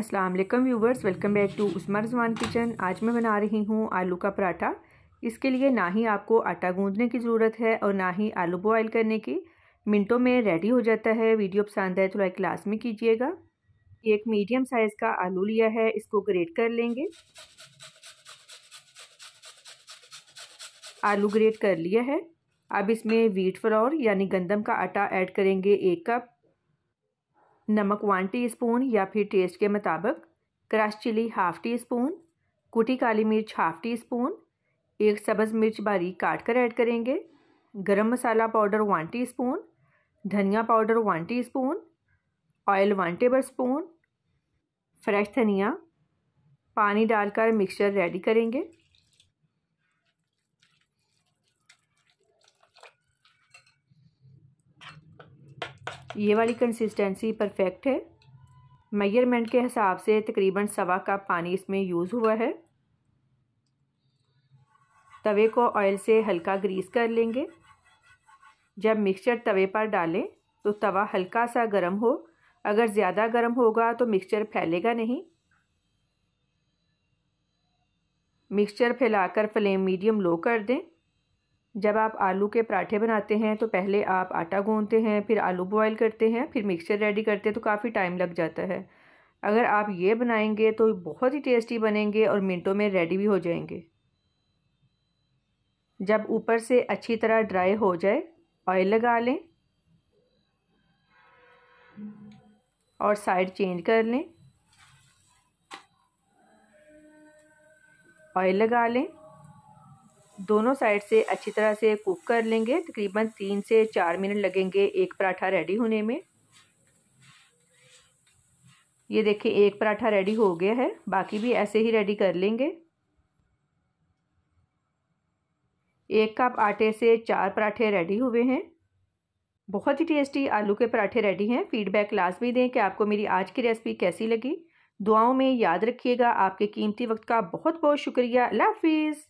अस्सलाम वालेकुम viewers welcome back to Usma Rizwan kitchen आज मैं बना रही हूँ आलू का पराठा इसके लिए ना ही आपको आटा गूंदने की ज़रूरत है और ना ही आलू बॉयल करने की मिनटों में रेडी हो जाता है वीडियो पसंद आए तो लाइक लास्ट में कीजिएगा एक मीडियम साइज़ का आलू लिया है इसको ग्रेट कर लेंगे आलू ग्रेट कर लिया है अब इसमें व्हीट फ्लोर यानी गंदम का आटा ऐड करेंगे एक कप नमक वन टीस्पून या फिर टेस्ट के मुताबिक crush chilli half teaspoon कुटी काली मिर्च हाफ टी स्पून एक सब्ज़ मिर्च बारीक काट कर ऐड करेंगे garam masala powder one teaspoon धनिया powder one teaspoon oil one tablespoon fresh धनिया पानी डालकर मिक्सचर रेडी करेंगे ये वाली कंसिस्टेंसी परफेक्ट है मेजरमेंट के हिसाब से तकरीबन सवा कप पानी इसमें यूज़ हुआ है तवे को ऑयल से हल्का ग्रीस कर लेंगे जब मिक्सचर तवे पर डालें तो तवा हल्का सा गर्म हो अगर ज़्यादा गर्म होगा तो मिक्सचर फैलेगा नहीं मिक्सचर फैलाकर फ्लेम मीडियम लो कर दें जब आप आलू के पराठे बनाते हैं तो पहले आप आटा गूंदते हैं फिर आलू बॉयल करते हैं फिर मिक्सचर रेडी करते हैं तो काफ़ी टाइम लग जाता है अगर आप ये बनाएंगे तो बहुत ही टेस्टी बनेंगे और मिनटों में रेडी भी हो जाएंगे जब ऊपर से अच्छी तरह ड्राई हो जाए ऑयल लगा लें और साइड चेंज कर लें ऑयल लगा लें दोनों साइड से अच्छी तरह से कुक कर लेंगे तकरीबन तीन से चार मिनट लगेंगे एक पराठा रेडी होने में ये देखिए एक पराठा रेडी हो गया है बाकी भी ऐसे ही रेडी कर लेंगे एक कप आटे से चार पराठे रेडी हुए हैं बहुत ही टेस्टी आलू के पराठे रेडी हैं फीडबैक लाजमी दें कि आपको मेरी आज की रेसिपी कैसी लगी दुआओं में याद रखिएगा आपके कीमती वक्त का बहुत बहुत शुक्रिया अल्लाह हाफिज़